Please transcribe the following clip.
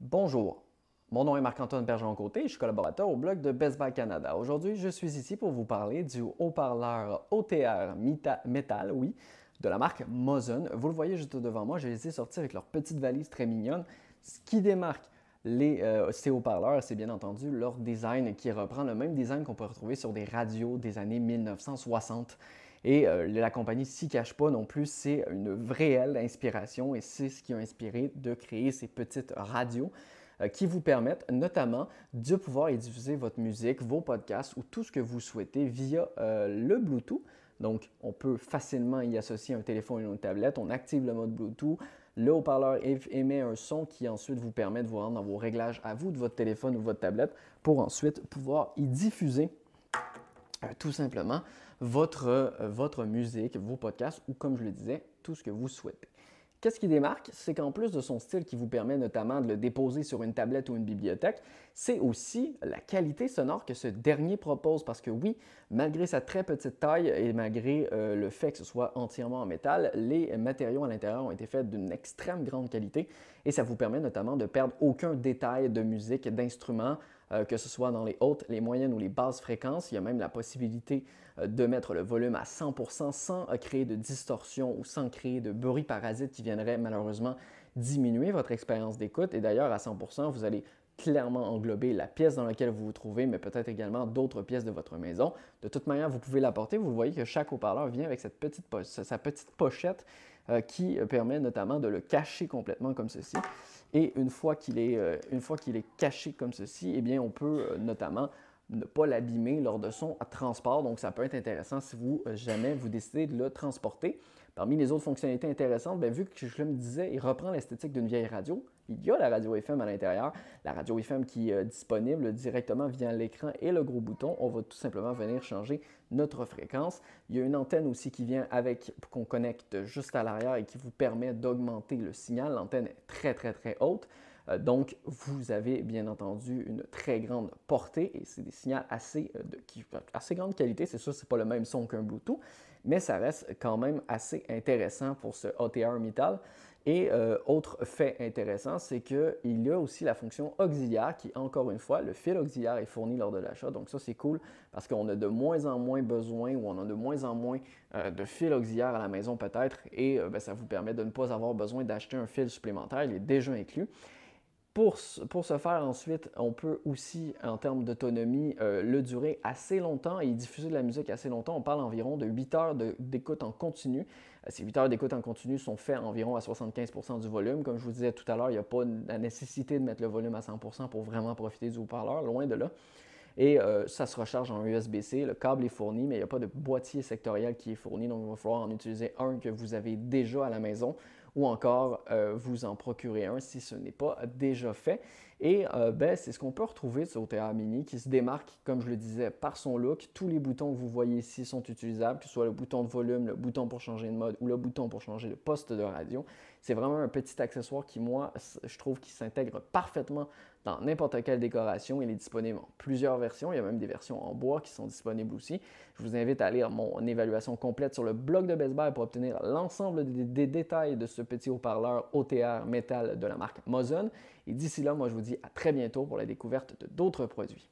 Bonjour, mon nom est Marc-Antoine Bergeron-Côté, je suis collaborateur au blog de Best Buy Canada. Aujourd'hui, je suis ici pour vous parler du haut-parleur OTR Metal, oui, de la marque Mozen. Vous le voyez juste devant moi, je les ai sortis avec leur petite valise très mignonne. Ce qui démarque les, euh, ces haut-parleurs, c'est bien entendu leur design qui reprend le même design qu'on peut retrouver sur des radios des années 1960. Et euh, la compagnie s'y cache pas non plus, c'est une réelle inspiration et c'est ce qui a inspiré de créer ces petites radios euh, qui vous permettent notamment de pouvoir y diffuser votre musique, vos podcasts ou tout ce que vous souhaitez via euh, le Bluetooth. Donc, on peut facilement y associer un téléphone et une tablette. On active le mode Bluetooth. Le haut-parleur émet un son qui ensuite vous permet de vous rendre dans vos réglages à vous de votre téléphone ou votre tablette pour ensuite pouvoir y diffuser tout simplement euh, votre, musique, vos podcasts ou, comme je le disais, tout ce que vous souhaitez. Qu'est-ce qui démarque? C'est qu'en plus de son style qui vous permet notamment de le déposer sur une tablette ou une bibliothèque, c'est aussi la qualité sonore que ce dernier propose. Parce que oui, malgré sa très petite taille et malgré euh, le fait que ce soit entièrement en métal, les matériaux à l'intérieur ont été faits d'une extrême grande qualité et ça vous permet notamment de perdre aucun détail de musique, d'instruments, euh, que ce soit dans les hautes, les moyennes ou les basses fréquences. Il y a même la possibilité euh, de mettre le volume à 100% sans euh, créer de distorsion ou sans créer de bruit parasite qui viendrait malheureusement diminuer votre expérience d'écoute. Et d'ailleurs, à 100%, vous allez clairement englober la pièce dans laquelle vous vous trouvez, mais peut-être également d'autres pièces de votre maison. De toute manière, vous pouvez l'apporter. Vous voyez que chaque haut-parleur vient avec cette petite sa petite pochette euh, qui euh, permet notamment de le cacher complètement comme ceci. Et une fois qu'il est, euh, est, caché comme ceci, eh bien, on peut notamment ne pas l'abîmer lors de son transport. Donc, ça peut être intéressant si vous euh, jamais vous décidez de le transporter. Parmi les autres fonctionnalités intéressantes, ben, vu que je le disais, il reprend l'esthétique d'une vieille radio. Il y a la radio FM à l'intérieur, la radio FM qui est euh, disponible directement via l'écran et le gros bouton. On va tout simplement venir changer notre fréquence. Il y a une antenne aussi qui vient avec, qu'on connecte juste à l'arrière et qui vous permet d'augmenter le signal. L'antenne est très, très, très haute. Euh, donc, vous avez bien entendu une très grande portée et c'est des signaux assez, euh, de, assez grande qualité. C'est sûr, ce n'est pas le même son qu'un Bluetooth, mais ça reste quand même assez intéressant pour ce OTR Metal. Et euh, autre fait intéressant, c'est qu'il y a aussi la fonction auxiliaire qui, encore une fois, le fil auxiliaire est fourni lors de l'achat. Donc ça, c'est cool parce qu'on a de moins en moins besoin ou on a de moins en moins de fil auxiliaire à la maison peut-être. Et ben, ça vous permet de ne pas avoir besoin d'acheter un fil supplémentaire. Il est déjà inclus. Pour, ce faire, ensuite, on peut aussi, en termes d'autonomie, euh, le durer assez longtemps et diffuser de la musique assez longtemps. On parle environ de 8 heures d'écoute en continu. Euh, ces 8 heures d'écoute en continu sont faites environ à 75 du volume. Comme je vous disais tout à l'heure, il n'y a pas la nécessité de mettre le volume à 100 pour vraiment profiter du haut-parleur, loin de là. Et euh, ça se recharge en USB-C. Le câble est fourni, mais il n'y a pas de boîtier sectoriel qui est fourni. Donc, il va falloir en utiliser un que vous avez déjà à la maison ou encore euh, vous en procurer un si ce n'est pas déjà fait. Et euh, ben, c'est ce qu'on peut retrouver sur OTA Mini qui se démarque, comme je le disais, par son look. Tous les boutons que vous voyez ici sont utilisables, que ce soit le bouton de volume, le bouton pour changer de mode ou le bouton pour changer de poste de radio. C'est vraiment un petit accessoire qui, moi, je trouve qu'il s'intègre parfaitement dans n'importe quelle décoration. Il est disponible en plusieurs versions. Il y a même des versions en bois qui sont disponibles aussi. Je vous invite à lire mon évaluation complète sur le blog de Best pour obtenir l'ensemble des, détails de ce petit haut-parleur OTR métal de la marque Mozone. Et d'ici là, moi, je vous dis à très bientôt pour la découverte de d'autres produits.